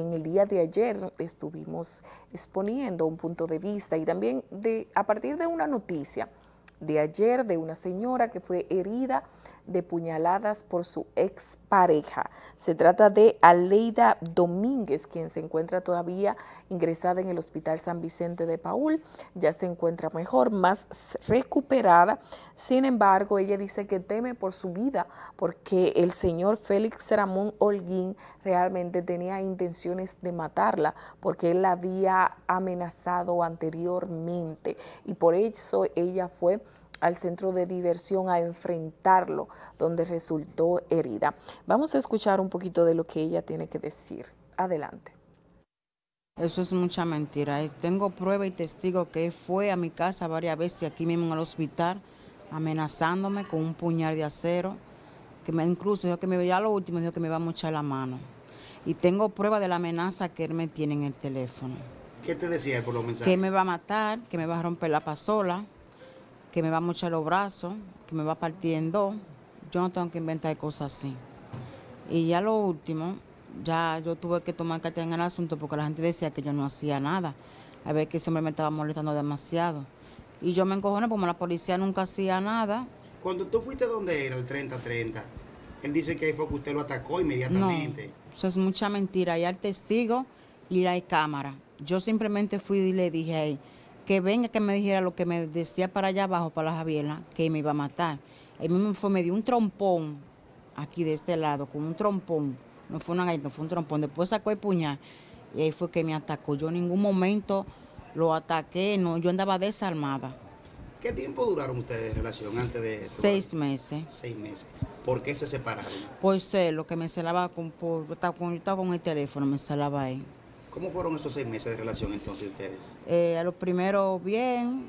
En el día de ayer estuvimos exponiendo un punto de vista y también de, a partir de una noticia de ayer de una señora que fue herida de puñaladas por su expareja. Se trata de Aleida Domínguez, quien se encuentra todavía ingresada en el Hospital San Vicente de Paul. Ya se encuentra mejor, más recuperada. Sin embargo, ella dice que teme por su vida porque el señor Félix Ramón Holguín realmente tenía intenciones de matarla porque él la había amenazado anteriormente y por eso ella fue al centro de diversión a enfrentarlo, donde resultó herida. Vamos a escuchar un poquito de lo que ella tiene que decir. Adelante. Eso es mucha mentira. Eh, tengo prueba y testigo que fue a mi casa varias veces aquí mismo en el hospital amenazándome con un puñal de acero, que me, incluso dijo que me veía lo último, dijo que me va a mochar la mano. Y tengo prueba de la amenaza que él me tiene en el teléfono. ¿Qué te decía por los mensajes? Que me va a matar, que me va a romper la pasola, que me va a mochar los brazos, que me va partiendo. Yo no tengo que inventar cosas así. Y ya lo último, ya yo tuve que tomar carta en el asunto porque la gente decía que yo no hacía nada. A ver que siempre me estaba molestando demasiado. Y yo me encojoné porque la policía nunca hacía nada. Cuando tú fuiste donde era, el 30-30, él dice que ahí fue que usted lo atacó inmediatamente. No, eso es mucha mentira. Ahí hay testigo y hay cámara. Yo simplemente fui y le dije, que venga, que me dijera lo que me decía para allá abajo, para la Javiela, que me iba a matar. Él mismo me dio un trompón aquí de este lado, con un trompón. No fue una galleta, fue un trompón. Después sacó el puñal y ahí fue que me atacó. Yo en ningún momento lo ataqué, no, yo andaba desarmada. ¿Qué tiempo duraron ustedes de relación antes de Seis meses. Seis meses. ¿Por qué se separaron? Pues eh, lo que me celaba con, estaba con, estaba con el teléfono, me celaba ahí. ¿Cómo fueron esos seis meses de relación entonces ustedes? Eh, a los primero bien,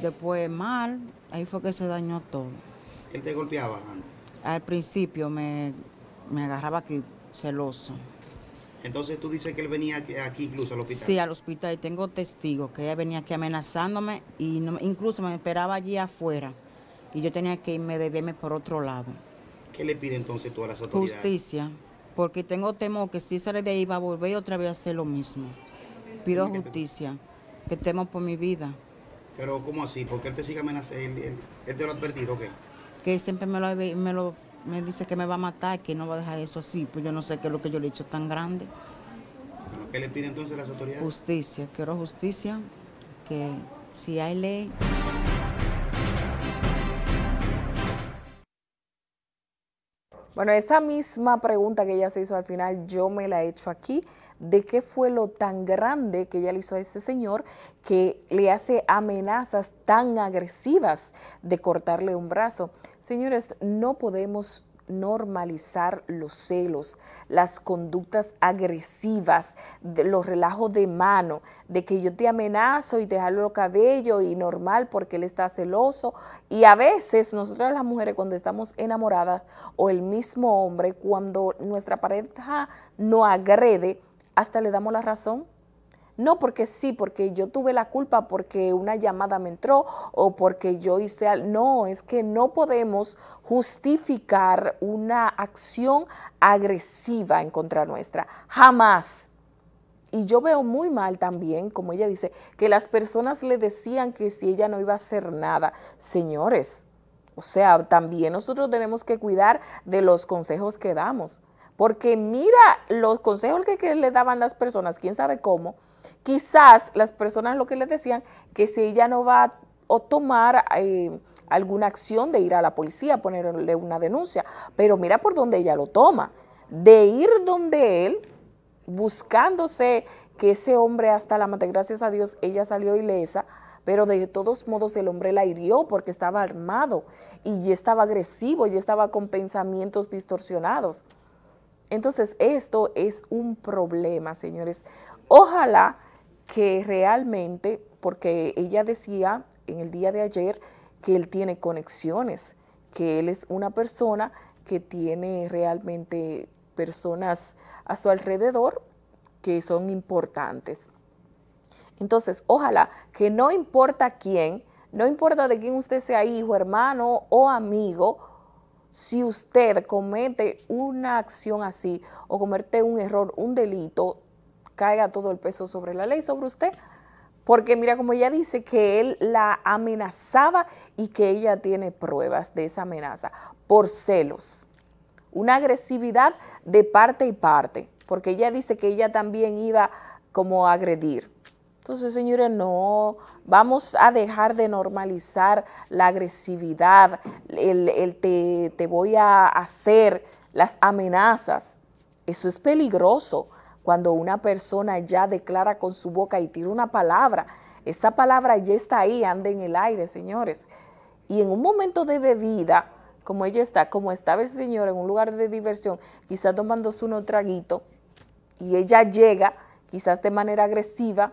después mal, ahí fue que se dañó todo. ¿Él te golpeaba antes? Al principio me, agarraba aquí celoso. Entonces tú dices que él venía aquí incluso al hospital. Sí, al hospital. Y tengo testigos que ella venía aquí amenazándome y incluso me esperaba allí afuera. Y yo tenía que irme de verme por otro lado. ¿Qué le pide entonces tú a las autoridades? Justicia porque tengo temor que si sale de ahí va a volver otra vez a hacer lo mismo. Pido justicia, que temo por mi vida. Pero ¿cómo así? ¿Por qué él te sigue amenazando? ¿Él, te lo ha advertido o qué? Que siempre me lo, me dice que me va a matar, que no va a dejar eso así, pues yo no sé qué es lo que yo le he hecho tan grande. ¿Qué le piden entonces las autoridades? Justicia, quiero justicia, que si hay ley... Bueno, esta misma pregunta que ella se hizo al final, yo me la he hecho aquí, de qué fue lo tan grande que ella le hizo a ese señor que le hace amenazas tan agresivas de cortarle un brazo. Señores, no podemos normalizar los celos, las conductas agresivas, de los relajos de mano, de que yo te amenazo y te jalo el cabello y normal porque él está celoso. Y a veces nosotras las mujeres cuando estamos enamoradas o el mismo hombre, cuando nuestra pareja no agrede, hasta le damos la razón no porque sí, porque yo tuve la culpa, porque una llamada me entró o porque yo hice algo. No, es que no podemos justificar una acción agresiva en contra nuestra. Jamás. Y yo veo muy mal también, como ella dice, que las personas le decían que si ella no iba a hacer nada. Señores, o sea, también nosotros tenemos que cuidar de los consejos que damos. Porque mira los consejos que, que le daban las personas, quién sabe cómo, quizás las personas lo que les decían, que si ella no va a tomar eh, alguna acción de ir a la policía, ponerle una denuncia, pero mira por dónde ella lo toma, de ir donde él, buscándose que ese hombre hasta la mate, gracias a Dios, ella salió ilesa, pero de todos modos el hombre la hirió porque estaba armado y ya estaba agresivo, ya estaba con pensamientos distorsionados. Entonces, esto es un problema, señores. Ojalá que realmente, porque ella decía en el día de ayer que él tiene conexiones, que él es una persona que tiene realmente personas a su alrededor que son importantes. Entonces, ojalá que no importa quién, no importa de quién usted sea hijo, hermano o amigo, si usted comete una acción así o comete un error, un delito, caiga todo el peso sobre la ley, sobre usted. Porque mira, como ella dice, que él la amenazaba y que ella tiene pruebas de esa amenaza por celos. Una agresividad de parte y parte, porque ella dice que ella también iba como a agredir. Entonces, señora no, vamos a dejar de normalizar la agresividad, el, te voy a hacer, las amenazas. Eso es peligroso cuando una persona ya declara con su boca y tira una palabra, esa palabra ya está ahí, anda en el aire, señores. Y en un momento de bebida, como ella está, como estaba el señor en un lugar de diversión, quizás tomándose unos traguito, y ella llega, quizás de manera agresiva,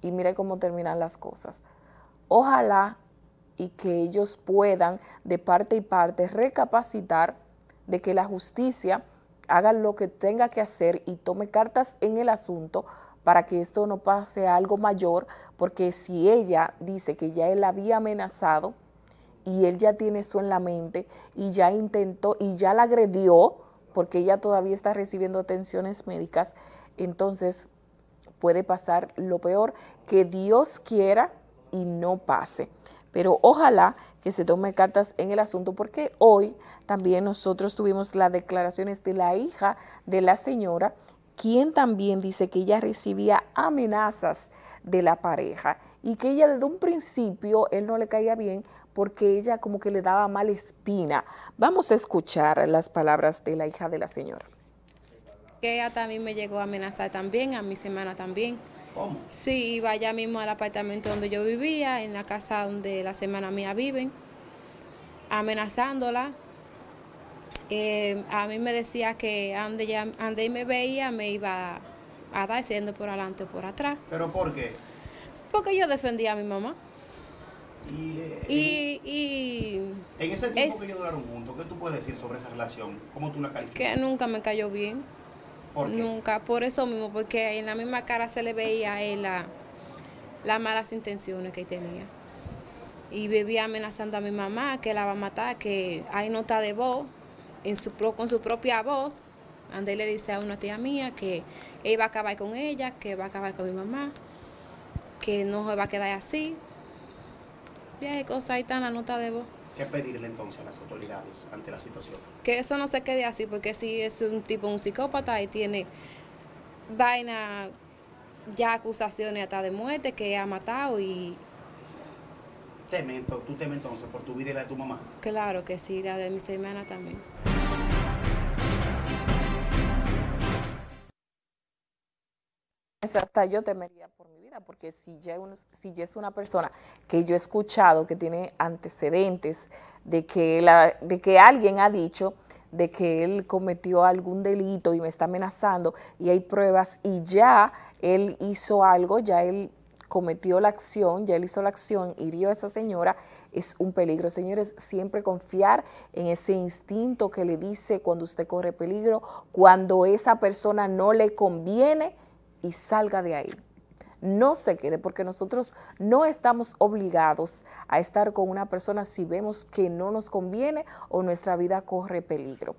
y mire cómo terminan las cosas. Ojalá y que ellos puedan, de parte y parte, recapacitar de que la justicia haga lo que tenga que hacer y tome cartas en el asunto para que esto no pase a algo mayor, porque si ella dice que ya él había amenazado y él ya tiene eso en la mente y ya intentó y ya la agredió, porque ella todavía está recibiendo atenciones médicas, entonces puede pasar lo peor, que Dios quiera y no pase. Pero ojalá que se tome cartas en el asunto, porque hoy también nosotros tuvimos las declaraciones de la hija de la señora, quien también dice que ella recibía amenazas de la pareja y que ella desde un principio él no le caía bien porque ella como que le daba mala espina. Vamos a escuchar las palabras de la hija de la señora. Que ella también me llegó a amenazar también, a mi semana también. Sí, iba allá mismo al apartamento donde yo vivía, en la casa donde la semana mía viven, amenazándola. Eh, a mí me decía que ande me veía me iba a dar siendo por adelante o por atrás. ¿Pero por qué? Porque yo defendía a mi mamá. Y, eh, y, en ese tiempo que ellos duraron juntos, ¿qué tú puedes decir sobre esa relación? ¿Cómo tú la calificas? Que nunca me cayó bien. Nunca, por eso mismo, porque en la misma cara se le veía a él la, las malas intenciones que tenía. Y vivía amenazando a mi mamá que la va a matar, que hay nota de voz, en su, con su propia voz. André le dice a una tía mía que él va a acabar con ella, que va a acabar con mi mamá, que no va a quedar así. Y hay cosas ahí están la nota de voz. ¿Qué pedirle entonces a las autoridades ante la situación? Que eso no se quede así, porque si es un tipo, un psicópata y tiene vaina, ya acusaciones hasta de muerte, que ha matado y... Teme, tú temes entonces por tu vida y la de tu mamá. Claro que sí, la de mis hermanas también. hasta yo temería por mi vida, porque si ya, si es una persona que yo he escuchado que tiene antecedentes de que, la, de que alguien ha dicho de que él cometió algún delito y me está amenazando y hay pruebas y ya él hizo algo, ya él cometió la acción, ya él hizo la acción, hirió a esa señora, es un peligro. Señores, siempre confiar en ese instinto que le dice cuando usted corre peligro, cuando esa persona no le conviene, y salga de ahí. No se quede porque nosotros no estamos obligados a estar con una persona si vemos que no nos conviene o nuestra vida corre peligro.